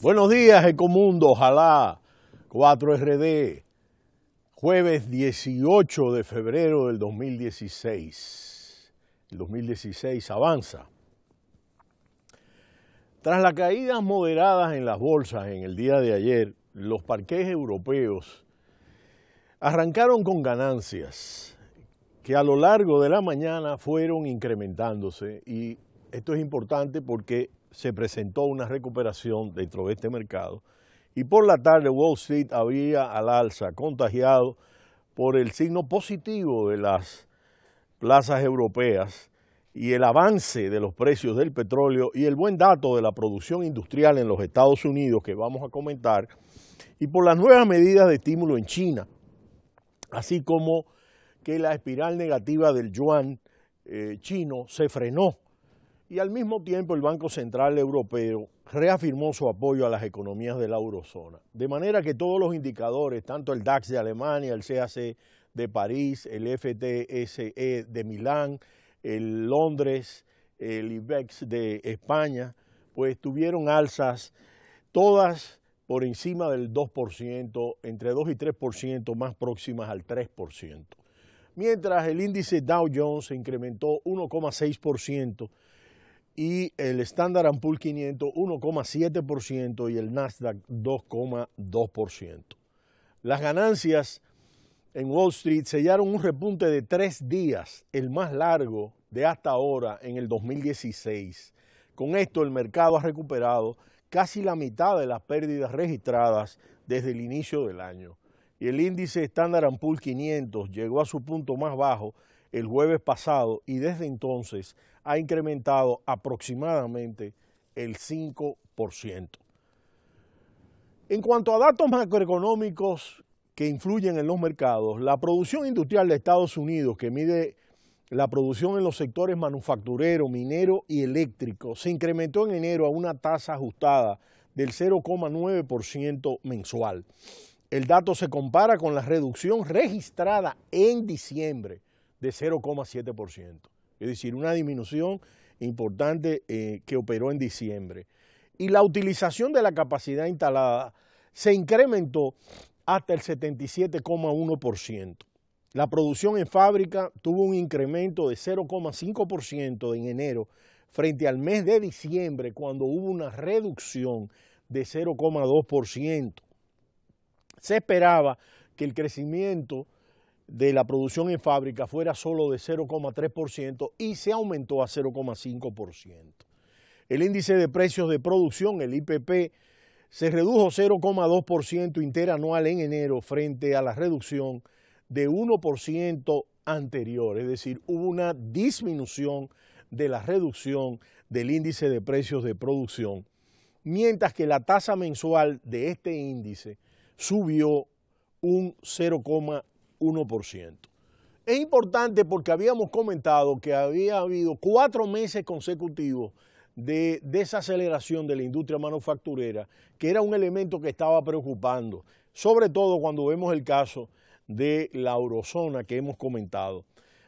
Buenos días, Ecomundo, ojalá 4RD, jueves 18 de febrero del 2016. El 2016 avanza. Tras las caídas moderadas en las bolsas en el día de ayer, los parques europeos arrancaron con ganancias que a lo largo de la mañana fueron incrementándose y esto es importante porque se presentó una recuperación dentro de este mercado y por la tarde Wall Street había al alza contagiado por el signo positivo de las plazas europeas y el avance de los precios del petróleo y el buen dato de la producción industrial en los Estados Unidos que vamos a comentar y por las nuevas medidas de estímulo en China, así como que la espiral negativa del yuan eh, chino se frenó y al mismo tiempo el Banco Central Europeo reafirmó su apoyo a las economías de la eurozona, de manera que todos los indicadores, tanto el DAX de Alemania, el CAC de París, el FTSE de Milán, el Londres, el IBEX de España, pues tuvieron alzas todas por encima del 2%, entre 2 y 3%, más próximas al 3%. Mientras el índice Dow Jones se incrementó 1,6%, y el Standard Poor's 500 1,7% y el Nasdaq 2,2%. Las ganancias en Wall Street sellaron un repunte de tres días, el más largo de hasta ahora en el 2016. Con esto el mercado ha recuperado casi la mitad de las pérdidas registradas desde el inicio del año. Y el índice Standard Poor's 500 llegó a su punto más bajo el jueves pasado y desde entonces ha incrementado aproximadamente el 5%. En cuanto a datos macroeconómicos que influyen en los mercados, la producción industrial de Estados Unidos, que mide la producción en los sectores manufacturero, minero y eléctrico, se incrementó en enero a una tasa ajustada del 0,9% mensual. El dato se compara con la reducción registrada en diciembre de 0,7% es decir, una disminución importante eh, que operó en diciembre. Y la utilización de la capacidad instalada se incrementó hasta el 77,1%. La producción en fábrica tuvo un incremento de 0,5% en enero frente al mes de diciembre cuando hubo una reducción de 0,2%. Se esperaba que el crecimiento de la producción en fábrica fuera solo de 0,3% y se aumentó a 0,5%. El índice de precios de producción, el IPP, se redujo 0,2% interanual en enero frente a la reducción de 1% anterior, es decir, hubo una disminución de la reducción del índice de precios de producción, mientras que la tasa mensual de este índice subió un 0,2%. 1%. Es importante porque habíamos comentado que había habido cuatro meses consecutivos de desaceleración de la industria manufacturera, que era un elemento que estaba preocupando, sobre todo cuando vemos el caso de la eurozona que hemos comentado.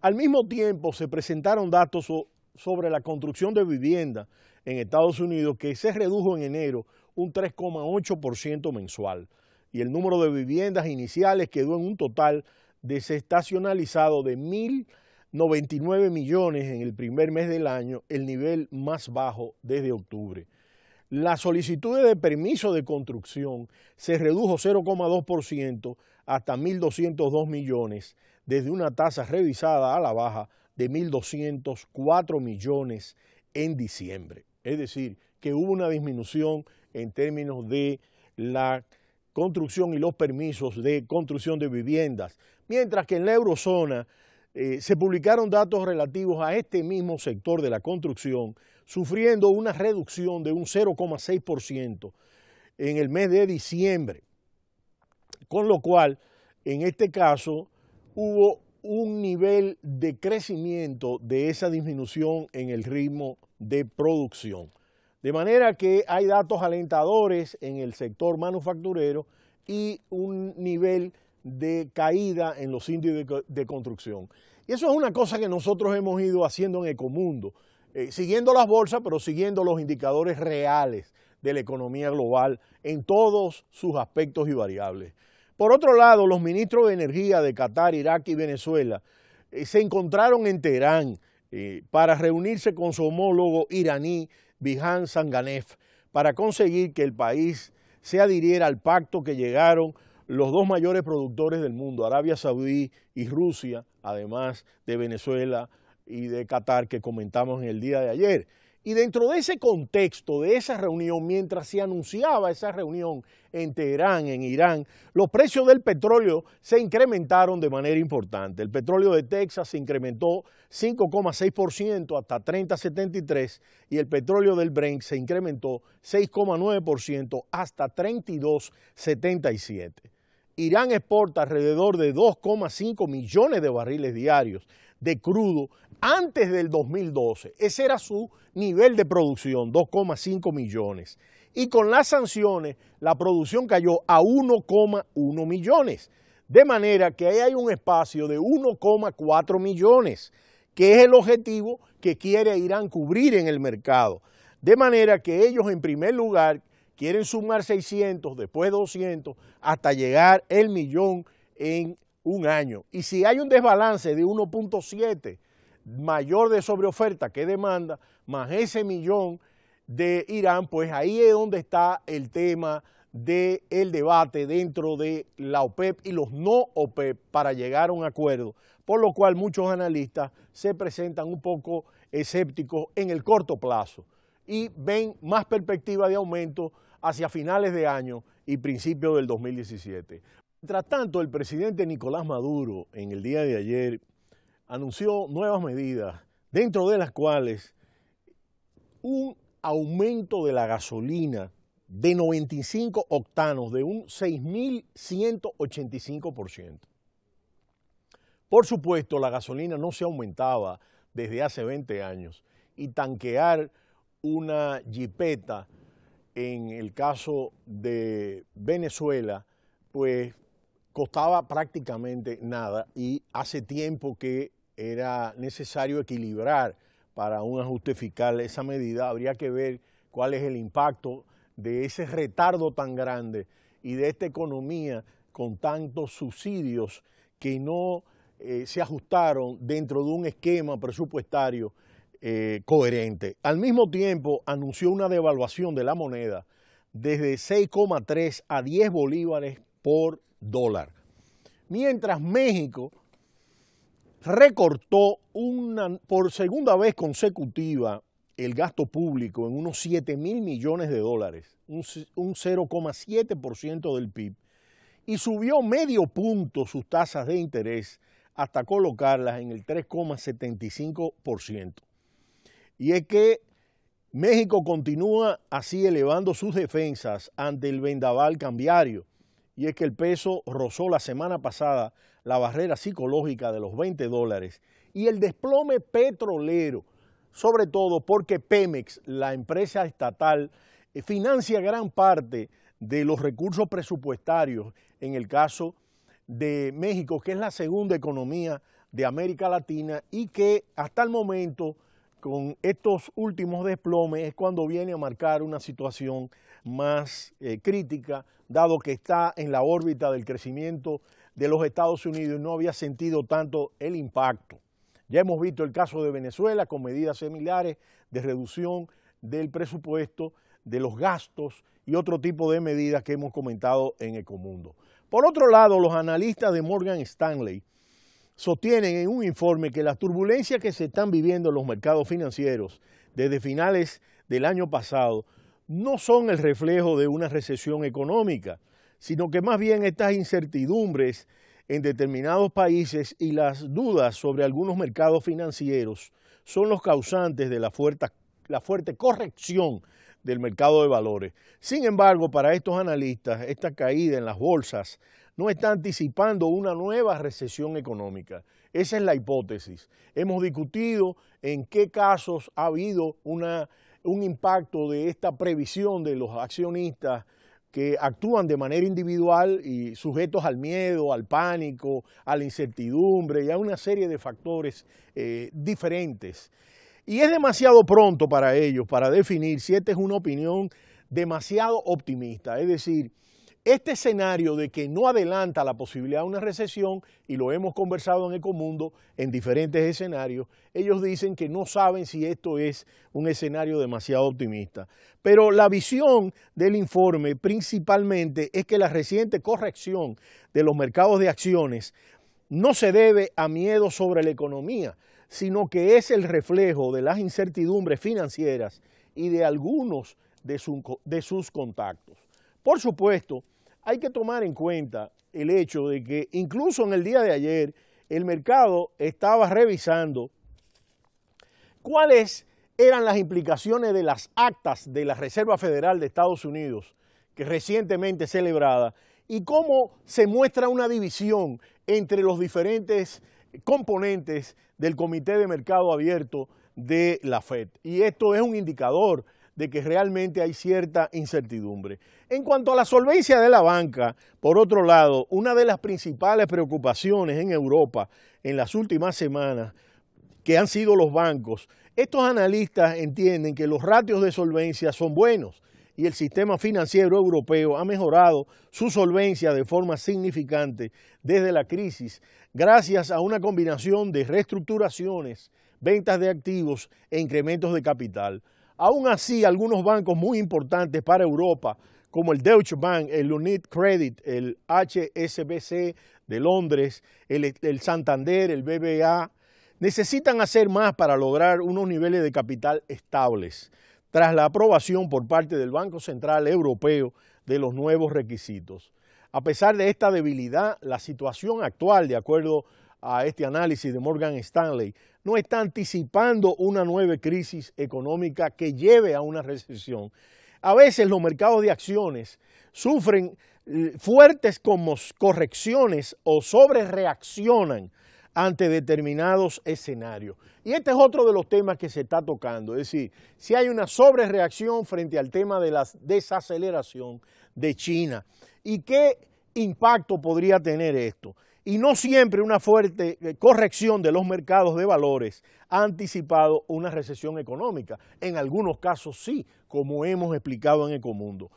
Al mismo tiempo se presentaron datos sobre la construcción de vivienda en Estados Unidos que se redujo en enero un 3,8% mensual y el número de viviendas iniciales quedó en un total desestacionalizado de 1.099 millones en el primer mes del año, el nivel más bajo desde octubre. Las solicitudes de permiso de construcción se redujo 0,2% hasta 1.202 millones, desde una tasa revisada a la baja de 1.204 millones en diciembre. Es decir, que hubo una disminución en términos de la construcción y los permisos de construcción de viviendas, mientras que en la eurozona eh, se publicaron datos relativos a este mismo sector de la construcción, sufriendo una reducción de un 0,6% en el mes de diciembre, con lo cual, en este caso, hubo un nivel de crecimiento de esa disminución en el ritmo de producción. De manera que hay datos alentadores en el sector manufacturero y un nivel de caída en los índices de, construcción. Y eso es una cosa que nosotros hemos ido haciendo en Ecomundo, eh, siguiendo las bolsas, pero siguiendo los indicadores reales de la economía global en todos sus aspectos y variables. Por otro lado, los ministros de Energía de Qatar, Irak y Venezuela eh, se encontraron en Teherán eh, para reunirse con su homólogo iraní Bihan Sanganef para conseguir que el país se adhiriera al pacto que llegaron los dos mayores productores del mundo, Arabia Saudí y Rusia, además de Venezuela y de Qatar que comentamos en el día de ayer. Y dentro de ese contexto, de esa reunión, mientras se anunciaba esa reunión en Teherán, en Irán, los precios del petróleo se incrementaron de manera importante. El petróleo de Texas se incrementó 5,6% hasta 30,73 y el petróleo del Brent se incrementó 6,9% hasta 32,77. Irán exporta alrededor de 2,5 millones de barriles diarios de crudo antes del 2012. Ese era su nivel de producción, 2,5 millones. Y con las sanciones, la producción cayó a 1,1 millones. De manera que ahí hay un espacio de 1,4 millones, que es el objetivo que quiere Irán cubrir en el mercado. De manera que ellos, en primer lugar, quieren sumar 600, después 200, hasta llegar el millón en un año. Y si hay un desbalance de 1.7 mayor de sobreoferta que demanda, más ese millón de Irán, pues ahí es donde está el tema del debate dentro de la OPEP y los no OPEP para llegar a un acuerdo, por lo cual muchos analistas se presentan un poco escépticos en el corto plazo y ven más perspectiva de aumento hacia finales de año y principios del 2017. Mientras tanto, el presidente Nicolás Maduro en el día de ayer anunció nuevas medidas, dentro de las cuales un aumento de la gasolina de 95 octanos, de un 6.185%. Por supuesto, la gasolina no se aumentaba desde hace 20 años y tanquear una jipeta, en el caso de Venezuela, pues costaba prácticamente nada y hace tiempo que era necesario equilibrar para un ajuste esa medida. Habría que ver cuál es el impacto de ese retardo tan grande y de esta economía con tantos subsidios que no eh, se ajustaron dentro de un esquema presupuestario eh, coherente. Al mismo tiempo, anunció una devaluación de la moneda desde 6,3 a 10 bolívares por dólar. Mientras México recortó una, por segunda vez consecutiva el gasto público en unos 7 mil millones de dólares, un, un 0,7% del PIB, y subió medio punto sus tasas de interés hasta colocarlas en el 3,75%. Y es que México continúa así elevando sus defensas ante el vendaval cambiario y es que el peso rozó la semana pasada la barrera psicológica de los 20 dólares y el desplome petrolero, sobre todo porque Pemex, la empresa estatal, eh, financia gran parte de los recursos presupuestarios en el caso de México, que es la segunda economía de América Latina y que hasta el momento con estos últimos desplomes es cuando viene a marcar una situación más eh, crítica, dado que está en la órbita del crecimiento de los Estados Unidos y no había sentido tanto el impacto. Ya hemos visto el caso de Venezuela con medidas similares de reducción del presupuesto, de los gastos y otro tipo de medidas que hemos comentado en Ecomundo. Por otro lado, los analistas de Morgan Stanley sostienen en un informe que las turbulencias que se están viviendo en los mercados financieros desde finales del año pasado no son el reflejo de una recesión económica, sino que más bien estas incertidumbres en determinados países y las dudas sobre algunos mercados financieros son los causantes de la fuerte, corrección del mercado de valores. Sin embargo, para estos analistas, esta caída en las bolsas no está anticipando una nueva recesión económica, esa es la hipótesis. Hemos discutido en qué casos ha habido un impacto de esta previsión de los accionistas que actúan de manera individual y sujetos al miedo, al pánico, a la incertidumbre y a una serie de factores eh, diferentes. Y es demasiado pronto para ellos para definir si esta es una opinión demasiado optimista, es decir, este escenario de que no adelanta la posibilidad de una recesión, y lo hemos conversado en Ecomundo en diferentes escenarios, ellos dicen que no saben si esto es un escenario demasiado optimista. Pero la visión del informe principalmente es que la reciente corrección de los mercados de acciones no se debe a miedo sobre la economía, sino que es el reflejo de las incertidumbres financieras y de algunos de, de sus contactos. Por supuesto, hay que tomar en cuenta el hecho de que incluso en el día de ayer el mercado estaba revisando cuáles eran las implicaciones de las actas de la Reserva Federal de Estados Unidos, que recientemente celebrada, y cómo se muestra una división entre los diferentes componentes del Comité de Mercado Abierto de la FED. Y esto es un indicador de que realmente hay cierta incertidumbre. En cuanto a la solvencia de la banca, por otro lado, una de las principales preocupaciones en Europa en las últimas semanas, que han sido los bancos, estos analistas entienden que los ratios de solvencia son buenos y el sistema financiero europeo ha mejorado su solvencia de forma significante desde la crisis, gracias a una combinación de reestructuraciones, ventas de activos e incrementos de capital. Aún así, algunos bancos muy importantes para Europa, como el Deutsche Bank, el Unit Credit, el HSBC de Londres, el, Santander, el BBA, necesitan hacer más para lograr unos niveles de capital estables, tras la aprobación por parte del Banco Central Europeo de los nuevos requisitos. A pesar de esta debilidad, la situación actual, de acuerdo a este análisis de Morgan Stanley, no está anticipando una nueva crisis económica que lleve a una recesión, a veces los mercados de acciones sufren eh, fuertes correcciones o sobrereaccionan ante determinados escenarios. Y este es otro de los temas que se está tocando, es decir, si hay una sobrereacción frente al tema de la desaceleración de China y qué impacto podría tener esto y no siempre una fuerte eh, corrección de los mercados de valores ha anticipado una recesión económica. En algunos casos sí, como hemos explicado en Ecomundo.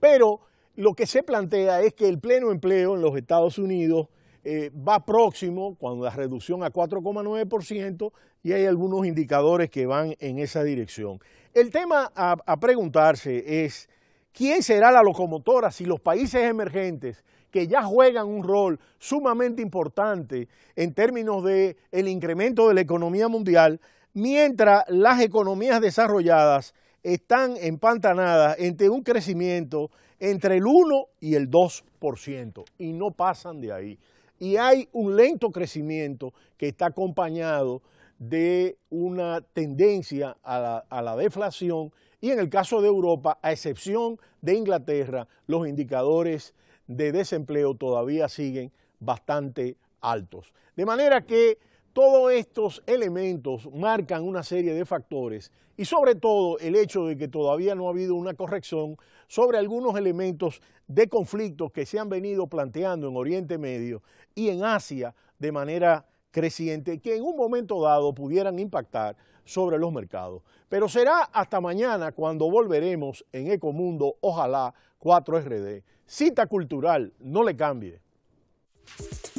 Pero lo que se plantea es que el pleno empleo en los Estados Unidos eh, va próximo, cuando la reducción a 4,9%, y hay algunos indicadores que van en esa dirección. El tema a preguntarse es, ¿quién será la locomotora si los países emergentes que ya juegan un rol sumamente importante en términos del incremento de la economía mundial, mientras las economías desarrolladas están empantanadas entre un crecimiento entre el 1 y el 2% y no pasan de ahí. Y hay un lento crecimiento que está acompañado de una tendencia a la deflación y en el caso de Europa, a excepción de Inglaterra, los indicadores de desempleo todavía siguen bastante altos. De manera que todos estos elementos marcan una serie de factores y sobre todo el hecho de que todavía no ha habido una corrección sobre algunos elementos de conflictos que se han venido planteando en Oriente Medio y en Asia de manera creciente que en un momento dado pudieran impactar sobre los mercados. Pero será hasta mañana cuando volveremos en Ecomundo, ojalá 4RD Cita cultural, no le cambie.